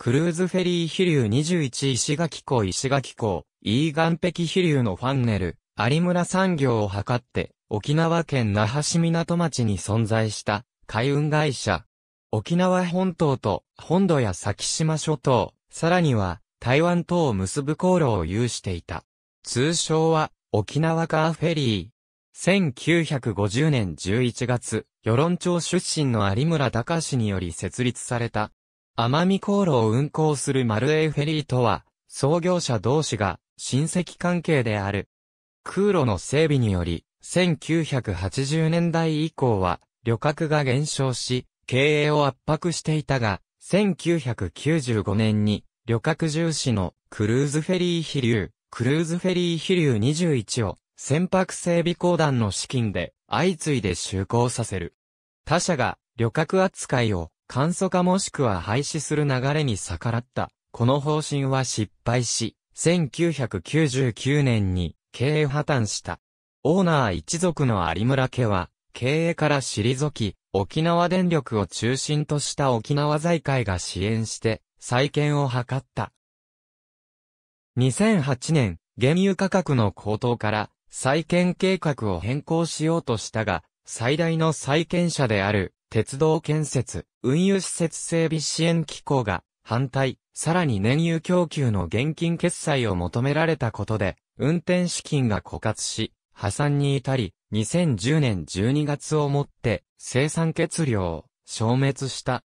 クルーズフェリー飛竜21石垣港石垣港、E 岸壁飛竜のファンネル、有村産業を図って、沖縄県那覇市港町に存在した海運会社。沖縄本島と本土や先島諸島、さらには台湾島を結ぶ航路を有していた。通称は沖縄カーフェリー。1950年11月、世論町出身の有村隆により設立された奄美航路を運航するマルエイフェリーとは、創業者同士が親戚関係である。空路の整備により、1980年代以降は、旅客が減少し、経営を圧迫していたが、1995年に、旅客重視のクルーズフェリー飛流、クルーズフェリー飛流21を、船舶整備公団の資金で、相次いで就航させる。他社が旅客扱いを簡素化もしくは廃止する流れに逆らった。この方針は失敗し、1999年に経営破綻した。オーナー一族の有村家は、経営から退き、沖縄電力を中心とした沖縄財界が支援して、再建を図った。2008年、原油価格の高騰から、再建計画を変更しようとしたが、最大の再建者である鉄道建設、運輸施設整備支援機構が反対、さらに燃油供給の現金決済を求められたことで、運転資金が枯渇し、破産に至り、2010年12月をもって生産欠量、消滅した。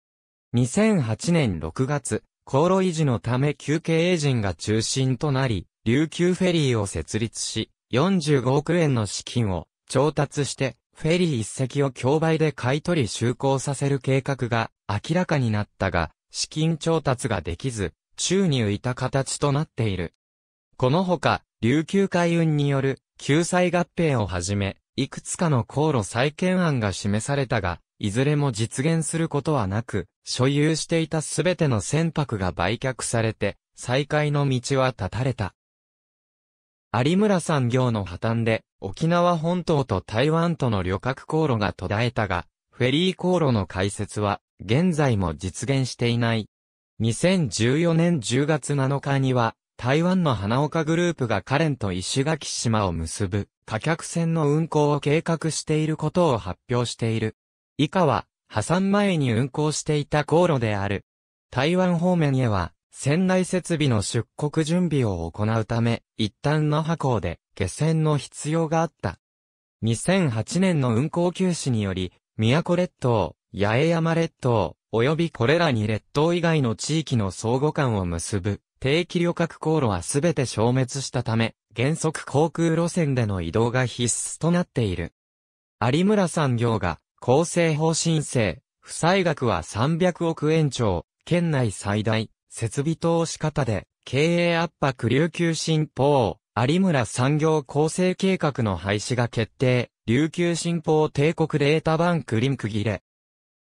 2008年6月、航路維持のため休憩エージンが中心となり、琉球フェリーを設立し、45億円の資金を調達してフェリー一隻を競売で買い取り就航させる計画が明らかになったが、資金調達ができず、宙に浮いた形となっている。このほか、琉球海運による救済合併をはじめ、いくつかの航路再建案が示されたが、いずれも実現することはなく、所有していたすべての船舶が売却されて、再開の道は断たれた。有村産業の破綻で、沖縄本島と台湾との旅客航路が途絶えたが、フェリー航路の開設は、現在も実現していない。2014年10月7日には、台湾の花岡グループがカレンと石垣島を結ぶ、貨客船の運航を計画していることを発表している。以下は、破産前に運航していた航路である。台湾方面へは、船内設備の出国準備を行うため、一旦の箱港で下船の必要があった。2008年の運航休止により、宮古列島、八重山列島、及びこれらに列島以外の地域の相互間を結ぶ定期旅客航路はすべて消滅したため、原則航空路線での移動が必須となっている。有村産業が、構成方申請、負債額は300億円超、県内最大、設備投資方で、経営圧迫琉球新報、有村産業構成計画の廃止が決定、琉球新報帝国データバンクリンク切れ。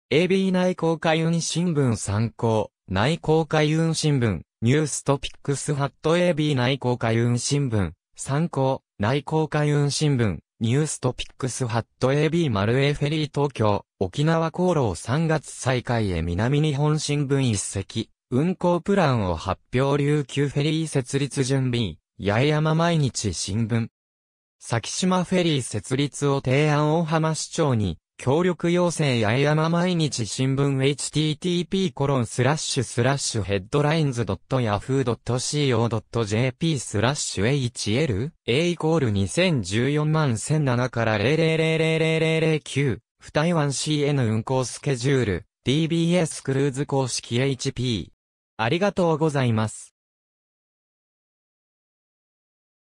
AB 内公開運新聞参考、内公開運新聞、ニューストピックスハット AB 内公開運新聞、参考、内公開運新聞、ニューストピックスハット AB 丸 A フェリー東京、沖縄航路を3月再開へ南日本新聞一席。運行プランを発表琉球フェリー設立準備、八重山毎日新聞。先島フェリー設立を提案大浜市長に、協力要請八重山毎日新聞 http コロンスラッシュスラッシュヘッドラインズ .yahoo.co.jp スラッシュ HL?A イコール2014万1007から0000009不台湾 CN 運行スケジュール DBS クルーズ公式 HP ありがとうございます。